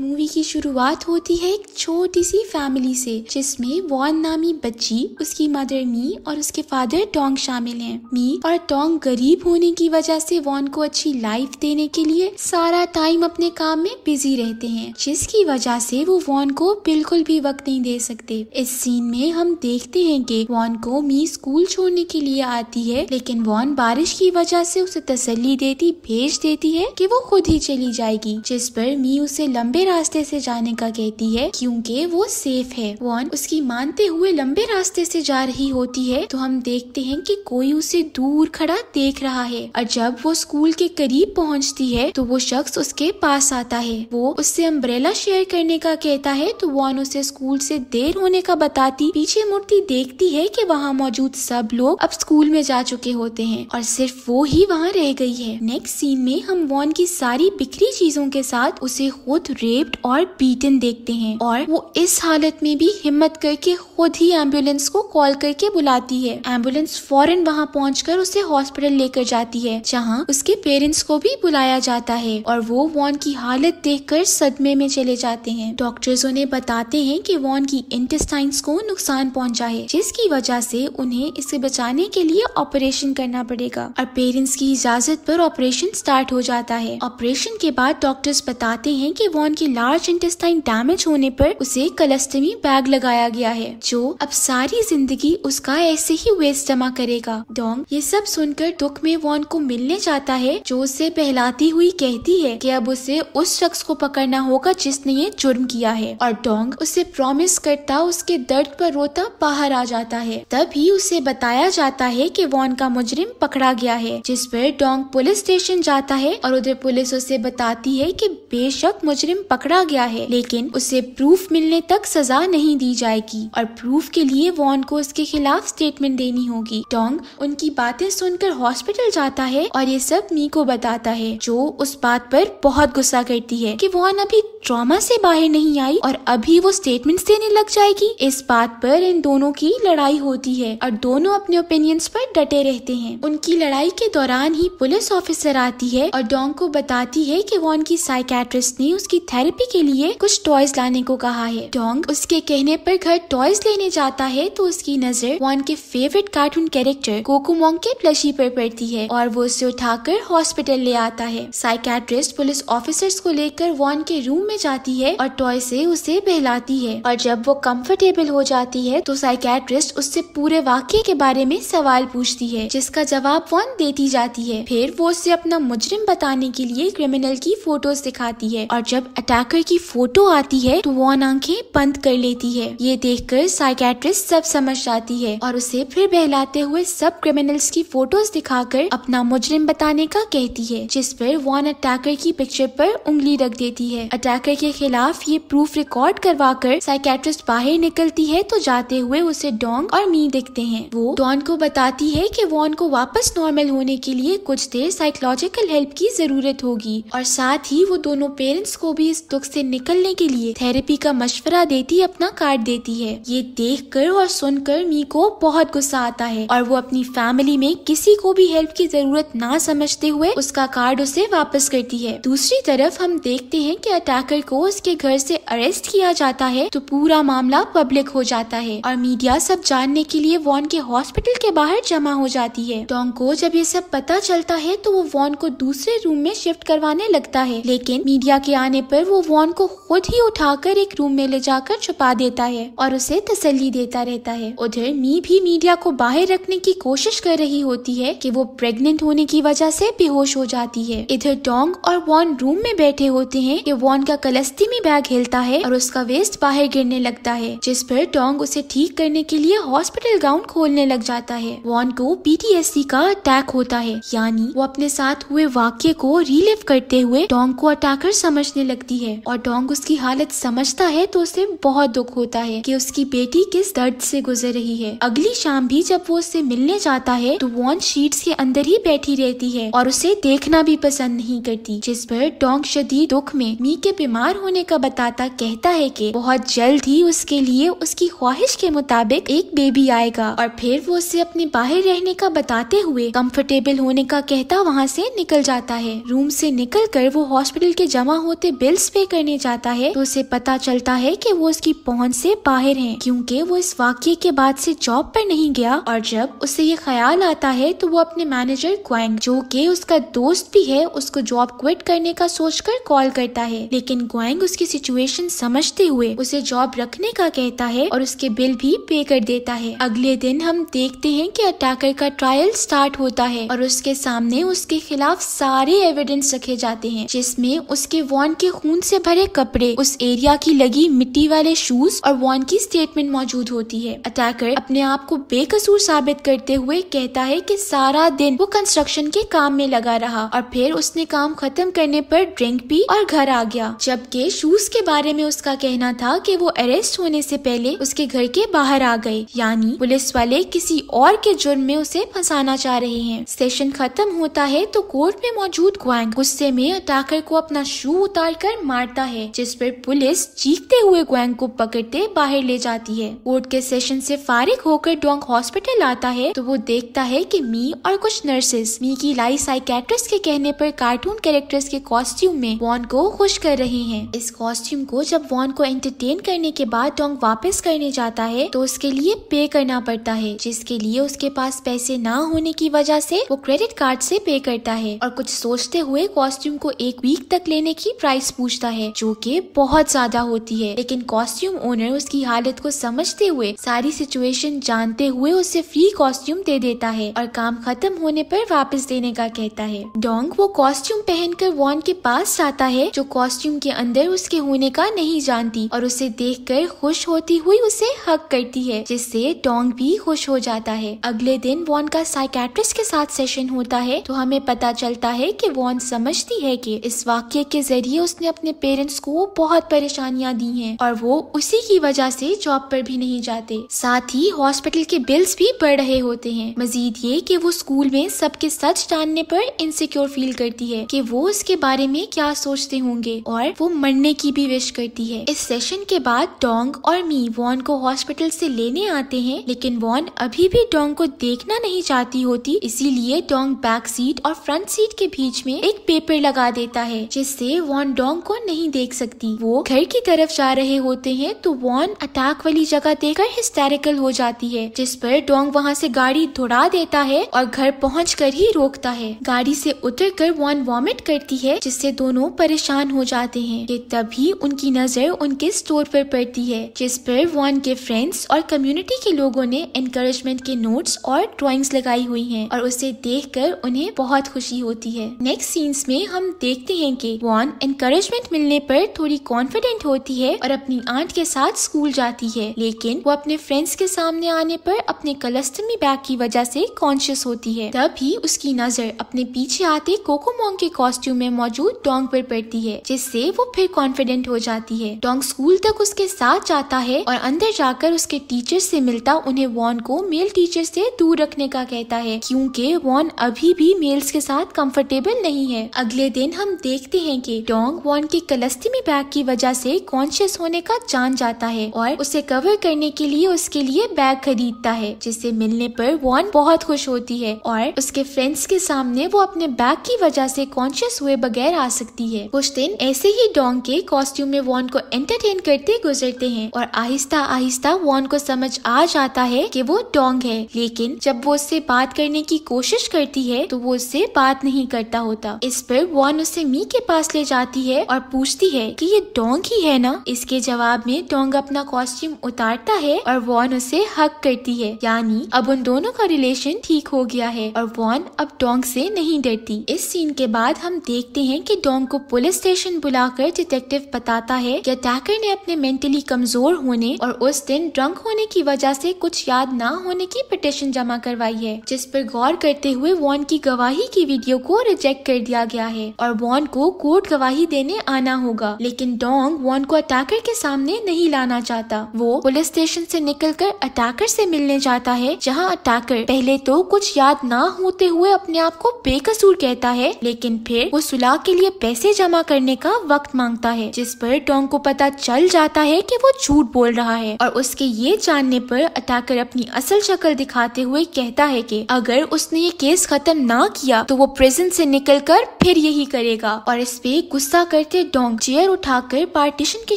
Movie की शुरुआत होती है एक छोटी सी फैमिली से जिसमें वॉन नामी बच्ची उसकी मदर मी और उसके फादर टोंग शामिल हैं। मी और टोंग गरीब होने की वजह से वॉन को अच्छी लाइफ देने के लिए सारा टाइम अपने काम में बिजी रहते हैं जिसकी वजह से वो वॉन को बिल्कुल भी वक्त नहीं दे सकते इस सीन में हम देखते है की वॉन को मी स्कूल छोड़ने के लिए आती है लेकिन वॉन बारिश की वजह से उसे तसली देती भेज देती है की वो खुद ही चली जाएगी जिस पर मी उसे लंबे लंबे रास्ते से जाने का कहती है क्योंकि वो सेफ है वॉन उसकी मानते हुए लंबे रास्ते से जा रही होती है तो हम देखते हैं कि कोई उसे दूर खड़ा देख रहा है और जब वो स्कूल के करीब पहुंचती है तो वो शख्स उसके पास आता है वो उससे अम्ब्रेला शेयर करने का कहता है तो वॉन उसे स्कूल से देर होने का बताती पीछे मुड़ती देखती है कि वहाँ मौजूद सब लोग अब स्कूल में जा चुके होते हैं और सिर्फ वो ही वहाँ रह गई है नेक्स्ट सीन में हम वॉन की सारी बिखरी चीजों के साथ उसे खुद रे रेप्ड और बीटन देखते हैं और वो इस हालत में भी हिम्मत करके खुद ही एम्बुलेंस को कॉल करके बुलाती है एम्बुलेंस फौरन वहाँ पहुँच उसे हॉस्पिटल लेकर जाती है जहाँ उसके पेरेंट्स को भी बुलाया जाता है और वो वॉन की हालत देख कर सदमे में चले जाते हैं डॉक्टर्स उन्हें बताते हैं की वॉन की इंटेस्टाइंस को नुकसान पहुँचा है जिसकी वजह से उन्हें इसे बचाने के लिए ऑपरेशन करना पड़ेगा और पेरेंट्स की इजाजत पर ऑपरेशन स्टार्ट हो जाता है ऑपरेशन के बाद डॉक्टर्स बताते हैं कि वॉन के लार्ज इंटेस्टाइन डैमेज होने पर उसे कलस्टमी बैग लगाया गया है जो अब सारी जिंदगी उसका ऐसे ही वेस्ट जमा करेगा डोंग ये सब सुनकर दुख में वॉन को मिलने जाता है जो उसे बहलाती हुई कहती है कि अब उसे उस शख्स को पकड़ना होगा जिसने ये जुर्म किया है और डोंग उसे प्रॉमिस करता उसके दर्द पर रोता बाहर आ जाता है तभी उसे बताया जाता है कि वॉन का मुजरिम पकड़ा गया है जिस पर डोंग पुलिस स्टेशन जाता है और उधर पुलिस उसे बताती है कि बेशक मुजरिम पकड़ा गया है लेकिन उसे प्रूफ मिलने तक सजा नहीं दी जाएगी और प्रूफ के लिए वॉन को उसके खिलाफ स्टेटमेंट देनी होगी टोंग उनकी बातें सुनकर हॉस्पिटल जाता है और ये सब मी को बताता है जो उस बात पर बहुत गुस्सा करती है कि वॉन अभी ट्रॉमा से बाहर नहीं आई और अभी वो स्टेटमेंट्स देने लग जाएगी इस बात पर इन दोनों की लड़ाई होती है और दोनों अपने ओपिनियंस पर डटे रहते हैं उनकी लड़ाई के दौरान ही पुलिस ऑफिसर आती है और डोंग को बताती है कि वॉन की साइकेट्रिस्ट ने उसकी थे थेरेपी के लिए कुछ टॉयज लाने को कहा है डोंग उसके कहने पर घर टॉयज लेने जाता है तो उसकी नजर वॉन के फेवरेट कार्टून कैरेक्टर कोकोमोंग के प्लशी पर पड़ती है और वो उसे उठाकर हॉस्पिटल ले आता है साइकेट्रिस्ट पुलिस ऑफिसर्स को लेकर वॉन के रूम में जाती है और टॉय से उसे बहलाती है और जब वो कम्फर्टेबल हो जाती है तो साइकेट्रिस्ट उससे पूरे वाक्य के बारे में सवाल पूछती है जिसका जवाब वॉन देती जाती है फिर वो उसे अपना मुजरिम बताने के लिए क्रिमिनल की फोटोज दिखाती है और जब अटैक अटैकर की फोटो आती है तो वो आंखें बंद कर लेती है ये देखकर साइकेट्रिस्ट सब समझ जाती है और उसे फिर बहलाते हुए सब क्रिमिनल्स की फोटोज दिखाकर अपना मुजरिम बताने का कहती है जिस पर वॉन अटैकर की पिक्चर पर उंगली रख देती है अटैकर के खिलाफ ये प्रूफ रिकॉर्ड करवा कर साइकेट्रिस्ट बाहर निकलती है तो जाते हुए उसे डोंग और मी दिखते हैं वो डॉन को बताती है कि वॉन को वापस नॉर्मल होने के लिए कुछ देर साइकोलॉजिकल हेल्प की जरूरत होगी और साथ ही वो दोनों पेरेंट्स को भी इस दुख से निकलने के लिए थेरेपी का मशवरा देती अपना कार्ड देती है ये देख कर और सुनकर मी को बहुत गुस्सा आता है और वो अपनी फैमिली में किसी को भी हेल्प की जरूरत ना समझते हुए उसका कार्ड उसे वापस करती है दूसरी तरफ हम देखते हैं कि अटैकर को उसके घर से अरेस्ट किया जाता है तो पूरा मामला पब्लिक हो जाता है और मीडिया सब जानने के लिए वॉन के हॉस्पिटल के बाहर जमा हो जाती है टोंग तो को जब ये सब पता चलता है तो वो वॉन को दूसरे रूम में शिफ्ट करवाने लगता है लेकिन मीडिया के आने पर पर वो वॉन को खुद ही उठाकर एक रूम में ले जाकर छुपा देता है और उसे तसली देता रहता है उधर मी भी मीडिया को बाहर रखने की कोशिश कर रही होती है कि वो प्रेग्नेंट होने की वजह से बेहोश हो जाती है इधर टोंग और वॉन रूम में बैठे होते हैं कि वॉन का कलस्ती में बैग हिलता है और उसका वेस्ट बाहर गिरने लगता है जिस पर टोंग उसे ठीक करने के लिए हॉस्पिटल गाउन खोलने लग जाता है वॉन को पीटीएसडी का अटैक होता है यानी वो अपने साथ हुए वाक्य को रिलीव करते हुए टोंग को अटैकर समझने लगती जाती है और डोंग उसकी हालत समझता है तो उसे बहुत दुख होता है कि उसकी बेटी किस दर्द से गुजर रही है अगली शाम भी जब वो उससे मिलने जाता है तो वॉन शीट्स के अंदर ही बैठी रहती है और उसे देखना भी पसंद नहीं करती जिस पर डोंग शदीद दुख में मी के बीमार होने का बताता कहता है की बहुत जल्द ही उसके लिए उसकी ख्वाहिश के मुताबिक एक बेबी आएगा और फिर वो उसे अपने बाहर रहने का बताते हुए कम्फर्टेबल होने का कहता वहाँ से निकल जाता है रूम से निकल कर वो हॉस्पिटल के जमा होते बिल्स किस पे करने जाता है तो उसे पता चलता है कि वो उसकी पहुंच से बाहर हैं क्योंकि वो इस वाक्य के बाद से जॉब पर नहीं गया और जब उसे ये ख्याल आता है तो वो अपने मैनेजर ग्वेंग जो कि उसका दोस्त भी है उसको जॉब क्विट करने का सोचकर कॉल करता है लेकिन ग्वेंग उसकी सिचुएशन समझते हुए उसे जॉब रखने का कहता है और उसके बिल भी पे कर देता है अगले दिन हम देखते हैं कि अटैकर का ट्रायल स्टार्ट होता है और उसके सामने उसके खिलाफ सारे एविडेंस रखे जाते हैं जिसमें उसके वॉन के खून खून से भरे कपड़े उस एरिया की लगी मिट्टी वाले शूज और वॉन की स्टेटमेंट मौजूद होती है अटैकर अपने आप को बेकसूर साबित करते हुए कहता है कि सारा दिन वो कंस्ट्रक्शन के काम में लगा रहा और फिर उसने काम खत्म करने पर ड्रिंक पी और घर आ गया जबकि शूज के बारे में उसका कहना था कि वो अरेस्ट होने से पहले उसके घर के बाहर आ गए यानी पुलिस वाले किसी और के जुर्म में उसे फंसाना चाह रहे हैं सेशन खत्म होता है तो कोर्ट में मौजूद ग्वैंग गुस्से में अटैकर को अपना शू उतार कर मारता है जिस पर पुलिस चीखते हुए ग्वेंग को पकड़ते बाहर ले जाती है कोर्ट के सेशन से फारिग होकर डोंग हॉस्पिटल आता है तो वो देखता है कि मी और कुछ नर्सेस मी की लाई साइकेट्रिस्ट के कहने पर कार्टून कैरेक्टर्स के कॉस्ट्यूम में वॉन को खुश कर रहे हैं इस कॉस्ट्यूम को जब वॉन को एंटरटेन करने के बाद डोंग वापस करने जाता है तो उसके लिए पे करना पड़ता है जिसके लिए उसके पास पैसे ना होने की वजह से वो क्रेडिट कार्ड से पे करता है और कुछ सोचते हुए कॉस्ट्यूम को एक वीक तक लेने की प्राइस पूछ पूछता है जो कि बहुत ज्यादा होती है लेकिन कॉस्ट्यूम ओनर उसकी हालत को समझते हुए सारी सिचुएशन जानते हुए उसे फ्री कॉस्ट्यूम दे देता है और काम खत्म होने पर वापस देने का कहता है डोंग वो कॉस्ट्यूम पहनकर वॉन के पास जाता है जो कॉस्ट्यूम के अंदर उसके होने का नहीं जानती और उसे कर खुश होती हुई उसे हक करती है जिससे डोंग भी खुश हो जाता है अगले दिन वॉन का साइकेट्रिस्ट के साथ सेशन होता है तो हमें पता चलता है की वॉन समझती है की इस वाक्य के जरिए उसने अपने पेरेंट्स को बहुत परेशानियां दी हैं और वो उसी की वजह से जॉब पर भी नहीं जाते साथ ही हॉस्पिटल के बिल्स भी बढ़ रहे होते हैं मजीद ये कि वो स्कूल में सबके सच जानने पर इनसिक्योर फील करती है कि वो उसके बारे में क्या सोचते होंगे और वो मरने की भी विश करती है इस सेशन के बाद डोंग और मी वॉन को हॉस्पिटल से लेने आते हैं लेकिन वॉन अभी भी डोंग को देखना नहीं चाहती होती इसीलिए डोंग बैक सीट और फ्रंट सीट के बीच में एक पेपर लगा देता है जिससे वॉन डोंग को को नहीं देख सकती वो घर की तरफ जा रहे होते हैं तो वॉन अटैक वाली जगह देखकर हिस्टेरिकल हो जाती है जिस पर डोंग वहाँ से गाड़ी दौड़ा देता है और घर पहुँच कर ही रोकता है गाड़ी से उतर कर वॉन वॉमिट करती है जिससे दोनों परेशान हो जाते हैं ये तभी उनकी नजर उनके स्टोर पर पड़ती है जिस पर वॉन के फ्रेंड्स और कम्युनिटी के लोगों ने एनकरेजमेंट के नोट्स और ड्राइंग्स लगाई हुई हैं और उसे देखकर उन्हें बहुत खुशी होती है नेक्स्ट सीन्स में हम देखते हैं कि वॉन एनकरेजमेंट असाइनमेंट मिलने पर थोड़ी कॉन्फिडेंट होती है और अपनी आंट के साथ स्कूल जाती है लेकिन वो अपने फ्रेंड्स के सामने आने पर अपने कलस्टमी बैग की वजह से कॉन्शियस होती है तभी उसकी नजर अपने पीछे आते कोकोमोंग के कॉस्ट्यूम में मौजूद डोंग पर पड़ती है जिससे वो फिर कॉन्फिडेंट हो जाती है डोंग स्कूल तक उसके साथ जाता है और अंदर जाकर उसके टीचर से मिलता उन्हें वॉन को मेल टीचर से दूर रखने का कहता है क्योंकि वॉन अभी भी मेल्स के साथ कंफर्टेबल नहीं है अगले दिन हम देखते हैं कि डोंग वॉन जॉन की कलस्थमी बैग की वजह से कॉन्शियस होने का जान जाता है और उसे कवर करने के लिए उसके लिए बैग खरीदता है जिसे मिलने पर वॉन बहुत खुश होती है और उसके फ्रेंड्स के सामने वो अपने बैग की वजह से कॉन्शियस हुए बगैर आ सकती है कुछ दिन ऐसे ही डोंग के कॉस्ट्यूम में वॉन को एंटरटेन करते गुजरते हैं और आहिस्ता आहिस्ता वॉन को समझ आ जाता है कि वो डोंग है लेकिन जब वो उससे बात करने की कोशिश करती है तो वो उससे बात नहीं करता होता इस पर वॉन उसे मी के पास ले जाती है और पूछती है कि ये डोंग ही है ना? इसके जवाब में डोंग अपना कॉस्ट्यूम उतारता है और वॉन उसे हक करती है यानी अब उन दोनों का रिलेशन ठीक हो गया है और वॉन अब डोंग से नहीं डरती इस सीन के बाद हम देखते हैं कि डोंग को पुलिस स्टेशन बुलाकर डिटेक्टिव बताता है कि अटैकर ने अपने मेंटली कमजोर होने और उस दिन ड्रंक होने की वजह से कुछ याद न होने की पिटिशन जमा करवाई है जिस पर गौर करते हुए वॉन की गवाही की वीडियो को रिजेक्ट कर दिया गया है और वॉन को कोर्ट गवाही देने आना होगा लेकिन डोंग वॉन को अटैकर के सामने नहीं लाना चाहता वो पुलिस स्टेशन से निकलकर अटैकर से मिलने जाता है जहां अटैकर पहले तो कुछ याद ना होते हुए अपने आप को बेकसूर कहता है लेकिन फिर वो सुलह के लिए पैसे जमा करने का वक्त मांगता है जिस पर डोंग को पता चल जाता है की वो झूठ बोल रहा है और उसके ये जानने पर अटैकर अपनी असल शक्ल दिखाते हुए कहता है की अगर उसने ये केस खत्म ना किया तो वो प्रेजेंट से निकलकर फिर यही करेगा और इस पे गुस्सा कर थे डोंग चेयर उठाकर पार्टीशन के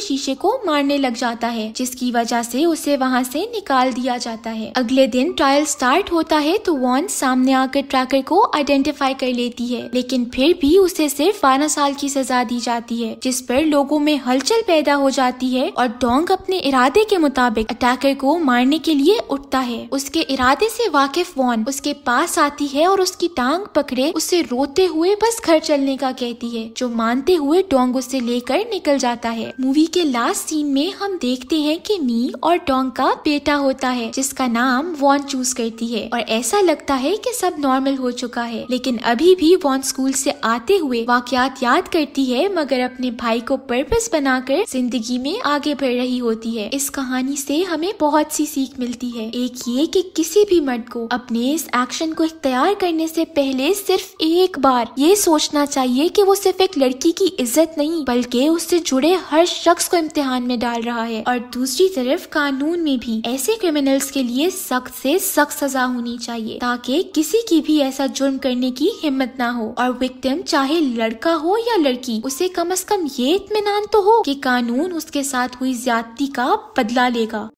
शीशे को मारने लग जाता है जिसकी वजह से उसे वहाँ से निकाल दिया जाता है अगले दिन ट्रायल स्टार्ट होता है तो वॉन सामने आकर ट्रैकर को आइडेंटिफाई कर लेती है लेकिन फिर भी उसे सिर्फ बारह साल की सजा दी जाती है जिस पर लोगों में हलचल पैदा हो जाती है और डोंग अपने इरादे के मुताबिक अटैकर को मारने के लिए उठता है उसके इरादे से वाकिफ वॉन उसके पास आती है और उसकी टांग पकड़े उसे रोते हुए बस घर चलने का कहती है जो मानते हुए डोंग डोंग उसे लेकर निकल जाता है मूवी के लास्ट सीन में हम देखते हैं कि मी और डोंग का बेटा होता है जिसका नाम वॉन चूज करती है और ऐसा लगता है कि सब नॉर्मल हो चुका है लेकिन अभी भी वॉन स्कूल से आते हुए वाकयात याद करती है मगर अपने भाई को पर्पस बनाकर जिंदगी में आगे बढ़ रही होती है इस कहानी से हमें बहुत सी सीख मिलती है एक ये कि किसी भी मर्द को अपने इस एक्शन को इख्तियार करने से पहले सिर्फ एक बार ये सोचना चाहिए कि वो सिर्फ एक लड़की की इज्जत नहीं बल्कि उससे जुड़े हर शख्स को इम्तिहान में डाल रहा है और दूसरी तरफ कानून में भी ऐसे क्रिमिनल्स के लिए सख्त से सख्त सजा होनी चाहिए ताकि किसी की भी ऐसा जुर्म करने की हिम्मत ना हो और विक्टिम चाहे लड़का हो या लड़की उसे कम अज कम ये इतमान तो हो कि कानून उसके साथ हुई ज्यादती का बदला लेगा